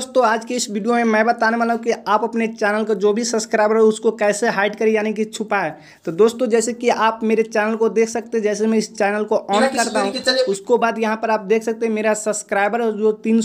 दोस्तों आज की इस वीडियो में मैं बताने वाला हूँ कि आप अपने चैनल का जो भी सब्सक्राइबर है उसको कैसे हाइड करें यानी कि छुपाएं तो दोस्तों जैसे कि आप मेरे चैनल को देख सकते हैं जैसे मैं इस चैनल को ऑन करता हूँ उसको बाद यहाँ पर आप देख सकते हैं मेरा सब्सक्राइबर जो तीन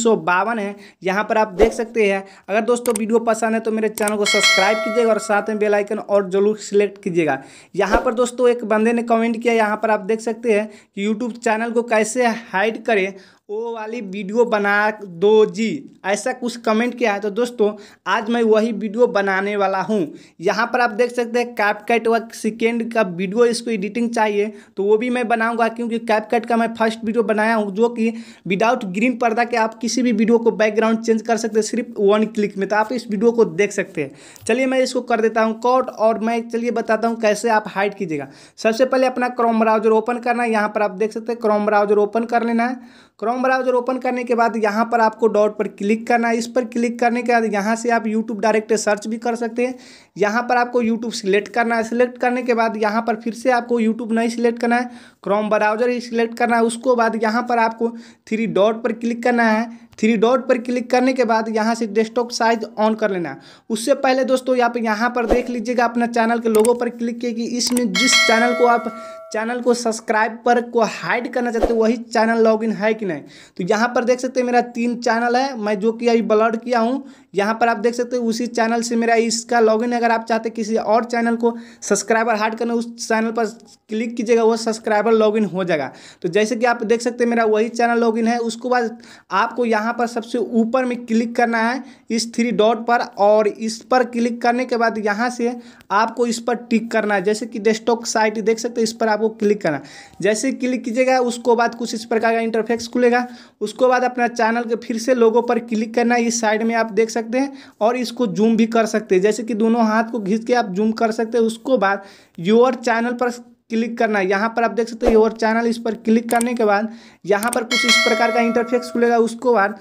है यहाँ पर आप देख सकते हैं अगर दोस्तों वीडियो पसंद है तो मेरे चैनल को सब्सक्राइब कीजिएगा और साथ में बेलाइकन और जरूर सिलेक्ट कीजिएगा यहाँ पर दोस्तों एक बंदे ने कमेंट किया यहाँ पर आप देख सकते हैं कि यूट्यूब चैनल को कैसे हाइड करें ओ वाली वीडियो बना दो जी ऐसा कुछ कमेंट किया है तो दोस्तों आज मैं वही वीडियो बनाने वाला हूँ यहाँ पर आप देख सकते हैं कैप कैट व सेकेंड का वीडियो इसको एडिटिंग चाहिए तो वो भी मैं बनाऊँगा क्योंकि कैप कैट का मैं फर्स्ट वीडियो बनाया हूँ जो कि विदाउट ग्रीन पर्दा के आप किसी भी वीडियो को बैकग्राउंड चेंज कर सकते हैं सिर्फ वन क्लिक में तो आप इस वीडियो को देख सकते हैं चलिए मैं इसको कर देता हूँ कॉट और मैं चलिए बताता हूँ कैसे आप हाइड कीजिएगा सबसे पहले अपना क्रोम ब्राउजर ओपन करना है यहाँ पर आप देख सकते हैं क्रोम ब्राउजर ओपन कर लेना है क्रोम ब्राउजर ओपन करने के बाद यहाँ पर आपको डॉट पर क्लिक करना है इस पर क्लिक करने के बाद यहाँ से आप यूट्यूब डायरेक्ट सर्च भी कर सकते हैं यहाँ पर आपको यूट्यूब सिलेक्ट करना है सिलेक्ट करने के बाद यहाँ पर फिर से आपको यूट्यूब नहीं सिलेक्ट करना है क्रोम ब्राउजर ही सिलेक्ट करना है उसको बाद यहाँ पर आपको थ्री डॉट पर क्लिक करना है थ्री डॉट पर क्लिक करने के बाद यहाँ से डेस्कटॉप साइज ऑन कर लेना उससे पहले दोस्तों आप यहाँ पर देख लीजिएगा अपना चैनल के लोगों पर क्लिक किए कि इसमें जिस चैनल को आप चैनल को सब्सक्राइब पर को हाइड करना चाहते हो वही चैनल लॉगिन है कि नहीं तो यहाँ पर देख सकते हैं मेरा तीन चैनल है मैं जो कि अभी ब्लड किया हूँ यहाँ पर आप देख सकते हो उसी चैनल से मेरा इसका लॉगिन अगर आप चाहते किसी और चैनल को सब्सक्राइबर हार्ड करना उस चैनल पर क्लिक कीजिएगा वो सब्सक्राइबर लॉगिन हो जाएगा तो जैसे कि आप देख सकते हैं मेरा वही चैनल लॉगिन है उसको बाद आपको यहाँ पर सबसे ऊपर में क्लिक करना है इस थ्री डॉट पर और इस पर क्लिक करने के बाद यहाँ से आपको इस पर टिक करना है जैसे कि डेस्कटॉप साइट देख सकते हैं इस पर आपको क्लिक करना जैसे क्लिक कीजिएगा उसको बाद कुछ इस प्रकार का इंटरफेक्स खुलेगा उसको बाद अपना चैनल के फिर से लोगों पर क्लिक करना इस साइड में आप देख सकते सकते हैं और इसको जूम भी कर सकते हैं जैसे कि दोनों हाथ को घिस के आप जूम कर सकते हैं उसको बाद योर चैनल पर क्लिक करना है यहाँ पर आप देख सकते हैं योर चैनल इस पर क्लिक करने के बाद यहाँ पर कुछ इस प्रकार का इंटरफेक्स खुलेगा उसको बाद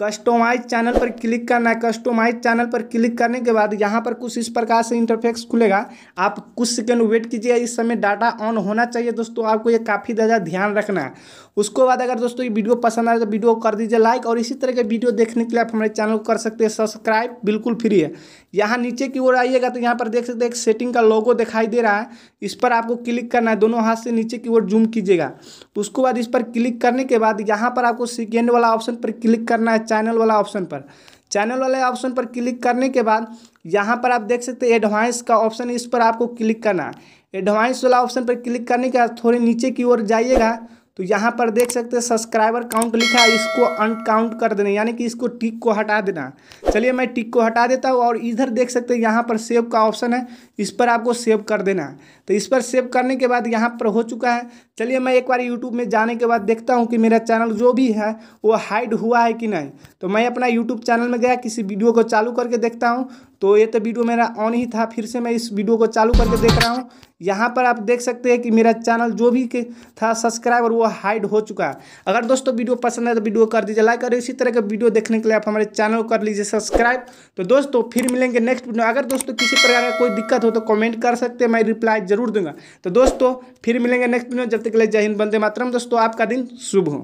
कस्टोमाइज चैनल पर क्लिक करना है कस्टोमाइज चैनल पर क्लिक करने के बाद यहाँ पर कुछ इस प्रकार से इंटरफेक्स खुलेगा आप कुछ सेकेंड वेट कीजिए इस समय डाटा ऑन होना चाहिए दोस्तों आपको ये काफ़ी ज़्यादा ध्यान रखना है उसके बाद अगर दोस्तों ये वीडियो पसंद आए तो वीडियो कर दीजिए लाइक और इसी तरह के वीडियो देखने के लिए आप हमारे चैनल को कर सकते हैं सब्सक्राइब बिल्कुल फ्री है यहाँ नीचे की ओर आइएगा तो यहाँ पर देख सकते हैं एक सेटिंग का लोगो दिखाई दे रहा है इस पर आपको क्लिक करना है दोनों हाथ से नीचे की ओर जूम कीजिएगा उसके बाद इस पर क्लिक करने के बाद यहाँ पर आपको सेकेंड वाला ऑप्शन पर क्लिक करना है चैनल वाला ऑप्शन पर चैनल वाले ऑप्शन पर क्लिक करने के बाद यहाँ पर आप देख सकते हैं एडवांस का ऑप्शन इस पर आपको क्लिक करना है एडवांस वाला ऑप्शन पर क्लिक करने के बाद थोड़े नीचे की ओर जाइएगा तो यहाँ पर देख सकते हैं सब्सक्राइबर काउंट लिखा है इसको अनकाउंट कर देना यानी कि इसको टिक को हटा देना चलिए मैं टिक को हटा देता हूँ और इधर देख सकते हैं यहाँ पर सेव का ऑप्शन है इस पर आपको सेव कर देना तो इस पर सेव करने के बाद यहाँ पर हो चुका है चलिए मैं एक बार यूट्यूब में जाने के बाद देखता हूँ कि मेरा चैनल जो भी है वो हाइड हुआ है कि नहीं तो मैं अपना यूट्यूब चैनल में गया किसी वीडियो को चालू करके देखता हूँ तो ये तो वीडियो मेरा ऑन ही था फिर से मैं इस वीडियो को चालू करके देख रहा हूँ यहाँ पर आप देख सकते हैं कि मेरा चैनल जो भी था सब्सक्राइबर वो वो हाइड हो चुका है अगर दोस्तों वीडियो पसंद है तो वीडियो कर दीजिए लाइक और इसी तरह के वीडियो देखने के लिए आप हमारे चैनल को कर लीजिए सब्सक्राइब तो दोस्तों फिर मिलेंगे नेक्स्ट वीडियो अगर दोस्तों किसी प्रकार का कोई दिक्कत हो तो कॉमेंट कर सकते हैं मैं रिप्लाई जरूर दूंगा तो दोस्तों फिर मिलेंगे नेक्स्ट वीडियो जब तक के लिए जय हिंद बंदे मातरम दोस्तों आपका दिन शुभ हो